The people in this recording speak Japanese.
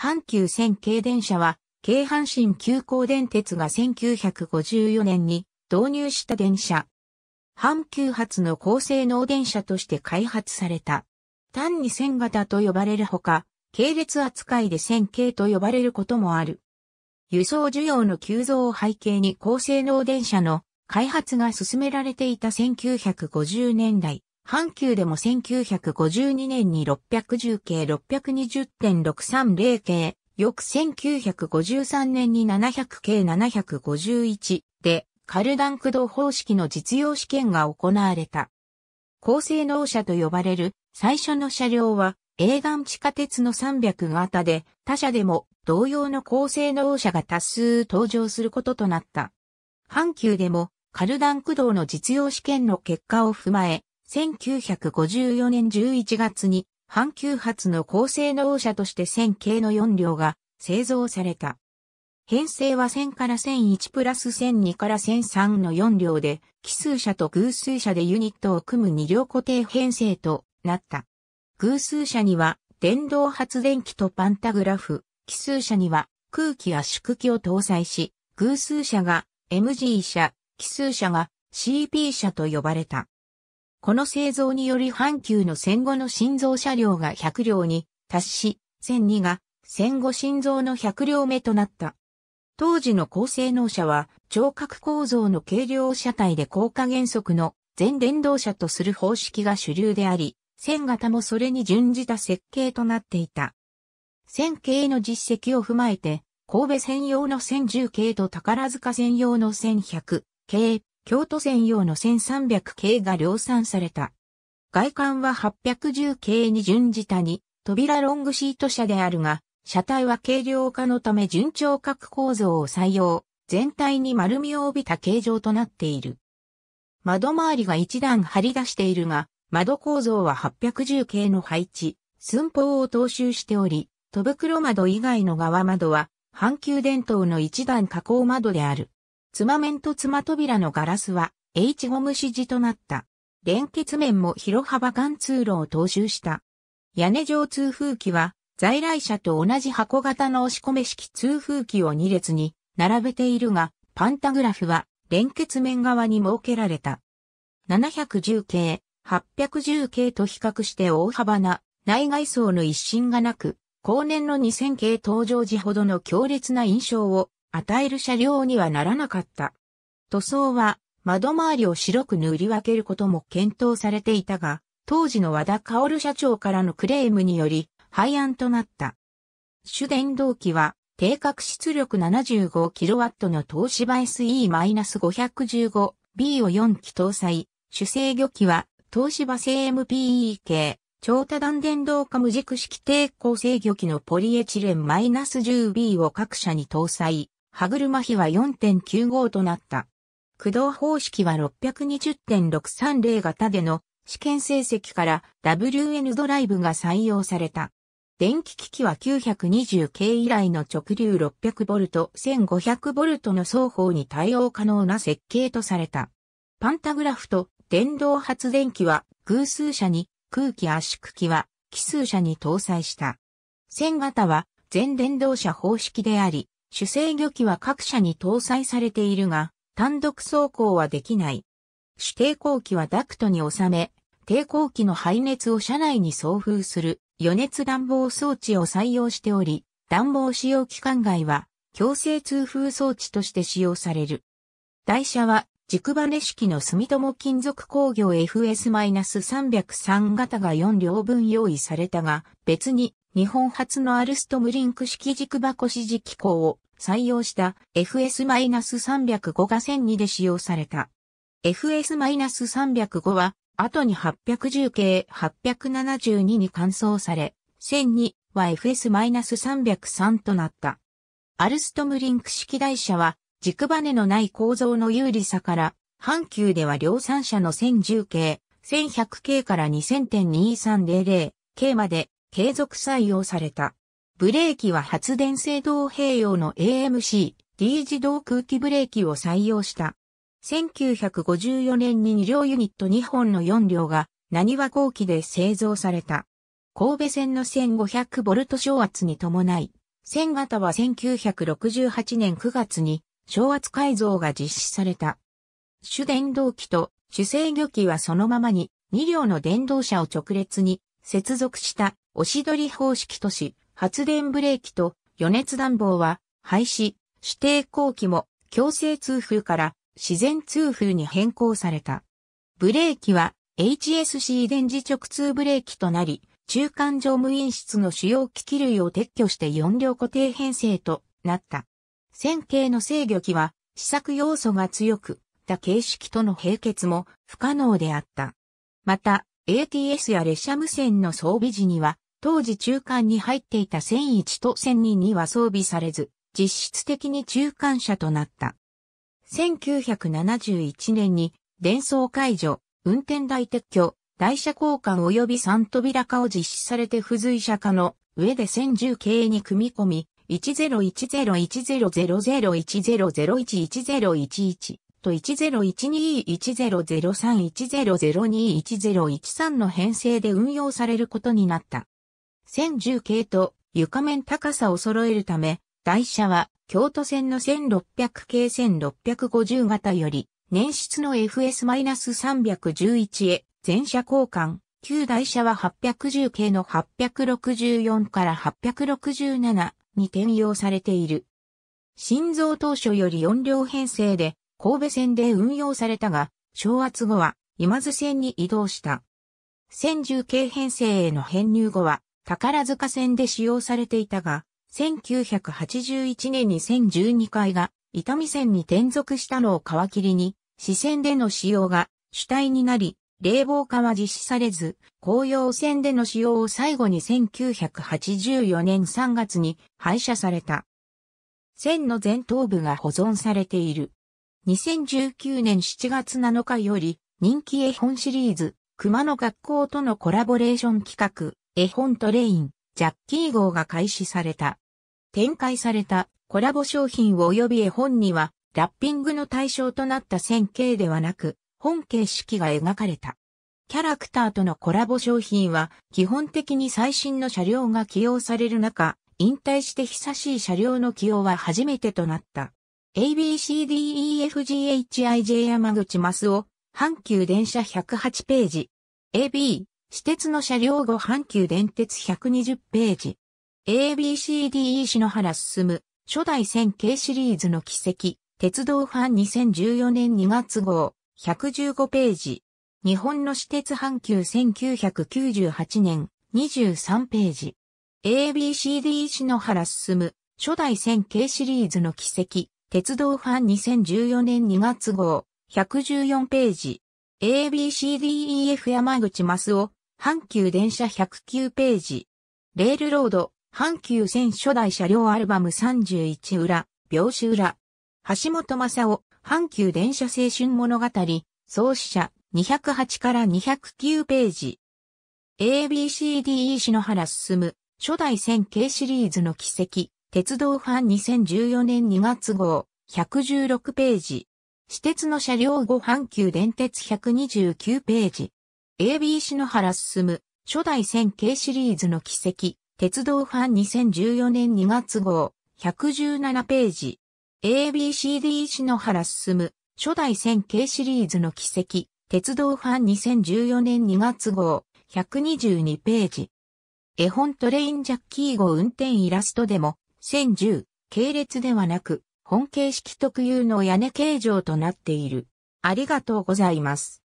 阪急線軽電車は、京阪神急行電鉄が1954年に導入した電車。阪急発の高性能電車として開発された。単に線型と呼ばれるほか、系列扱いで線形と呼ばれることもある。輸送需要の急増を背景に高性能電車の開発が進められていた1950年代、阪急でも1952年に610系620.630系、翌1953年に700系751で、カルダン駆動方式の実用試験が行われた。高性能車と呼ばれる最初の車両は、映岩地下鉄の300型で、他社でも同様の高性能車が多数登場することとなった。阪急でも、カルダン駆動の実用試験の結果を踏まえ、1954年11月に阪急発の高性能車として1000系の4両が製造された。編成は1000から1001プラス1002から1003の4両で、奇数車と偶数車でユニットを組む2両固定編成となった。偶数車には電動発電機とパンタグラフ、奇数車には空気圧縮機を搭載し、偶数車が MG 車、奇数車が CP 車と呼ばれた。この製造により阪急の戦後の心臓車両が100両に達し、1002が戦後心臓の100両目となった。当時の高性能車は、聴覚構造の軽量車体で高加減速の全電動車とする方式が主流であり、線型もそれに準じた設計となっていた。線形の実績を踏まえて、神戸専用の1010系と宝塚専用の1100系京都線用の1300系が量産された。外観は810系に準じたに、扉ロングシート車であるが、車体は軽量化のため順調角構造を採用、全体に丸みを帯びた形状となっている。窓周りが一段張り出しているが、窓構造は810系の配置、寸法を踏襲しており、戸袋窓以外の側窓は、阪急電灯の一段加工窓である。妻面と妻扉のガラスは H ゴム指示となった。連結面も広幅貫通路を踏襲した。屋根上通風機は在来車と同じ箱型の押し込め式通風機を2列に並べているが、パンタグラフは連結面側に設けられた。710系、810系と比較して大幅な内外装の一新がなく、後年の2000系登場時ほどの強烈な印象を与える車両にはならなかった。塗装は窓周りを白く塗り分けることも検討されていたが、当時の和田薫社長からのクレームにより廃案となった。主電動機は定格出力 75kW の東芝 SE-515B を4機搭載、主制御機は東芝製 MPE 系、超多段電動化無軸式抵抗制御機のポリエチレン -10B を各社に搭載。歯車比は4.95となった。駆動方式は620.630型での試験成績から WN ドライブが採用された。電気機器は 920K 以来の直流 600V、1500V の双方に対応可能な設計とされた。パンタグラフと電動発電機は偶数車に、空気圧縮機は奇数車に搭載した。線型は全電動車方式であり、主制御機は各社に搭載されているが、単独走行はできない。主抵抗器はダクトに収め、抵抗器の排熱を車内に送風する余熱暖房装置を採用しており、暖房使用期間外は強制通風装置として使用される。台車は軸バネ式の住友金属工業 FS-303 型が4両分用意されたが、別に日本初のアルストムリンク式軸箱指示機構を採用した FS-305 が1002で使用された。FS-305 は後に810系872に換装され、1002は FS-303 となった。アルストムリンク式台車は軸バネのない構造の有利さから、阪急では量産車の1010系、1100系から2000.2300系まで継続採用された。ブレーキは発電制動併用の AMC、D 自動空気ブレーキを採用した。1954年に2両ユニット2本の4両が、何は後期で製造された。神戸線の1 5 0 0ト昇圧に伴い、線型は1968年9月に、昇圧改造が実施された。主電動機と主制御機はそのままに、2両の電動車を直列に接続した押し取り方式とし、発電ブレーキと余熱暖房は廃止、指定後期も強制通風から自然通風に変更された。ブレーキは HSC 電磁直通ブレーキとなり、中間乗務員室の主要機器類を撤去して4両固定編成となった。線形の制御機は試作要素が強く、た形式との並結も不可能であった。また、ATS や列車無線の装備時には、当時中間に入っていた1001と1002には装備されず、実質的に中間車となった。1971年に、電装解除、運転台撤去、台車交換及び三扉化を実施されて付随車化の上で1010系に組み込み、10101000100110011011 101210031002101013の編成で運用されることになった。1010系と床面高さを揃えるため、台車は京都線の1600系1650型より年室の FS-311 へ全車交換。旧台車は810系の864から867に転用されている。心臓当初より4両編成で神戸線で運用されたが、昭圧後は今津線に移動した。千住1系編成への編入後は、宝塚線で使用されていたが、1981年に1012回が伊丹線に転属したのを皮切りに、支線での使用が主体になり、冷房化は実施されず、紅葉線での使用を最後に1984年3月に廃車された。線の前頭部が保存されている。2019年7月7日より人気絵本シリーズ、熊の学校とのコラボレーション企画、絵本トレイン、ジャッキー号が開始された。展開されたコラボ商品及び絵本には、ラッピングの対象となった線形ではなく、本形式が描かれた。キャラクターとのコラボ商品は、基本的に最新の車両が起用される中、引退して久しい車両の起用は初めてとなった。ABCDEFGHIJ 山口マスオ、阪急電車108ページ。AB、私鉄の車両後阪急電鉄120ページ。ABCDE 篠原進、む、初代線形シリーズの軌跡、鉄道ファン2014年2月号、115ページ。日本の私鉄阪急1998年、23ページ。ABCDE 篠原進、む、初代線形シリーズの軌跡、鉄道ファン2014年2月号、114ページ。ABCDEF 山口マスオ、阪急電車109ページ。レールロード、阪急線初代車両アルバム31裏、描写裏。橋本正夫、阪急電車青春物語、創始者、208から209ページ。ABCDE 篠原進、初代線系シリーズの奇跡。鉄道ファン2014年2月号、116ページ。私鉄の車両後半級電鉄129ページ。AB 篠原進、む、初代線形シリーズの奇跡、鉄道ファン2014年2月号、117ページ。ABCD 篠原進、む、初代線形シリーズの奇跡、鉄道ファン2014年2月号、122ページ。絵本トレインジャッキー号運転イラストでも、千十、系列ではなく、本形式特有の屋根形状となっている。ありがとうございます。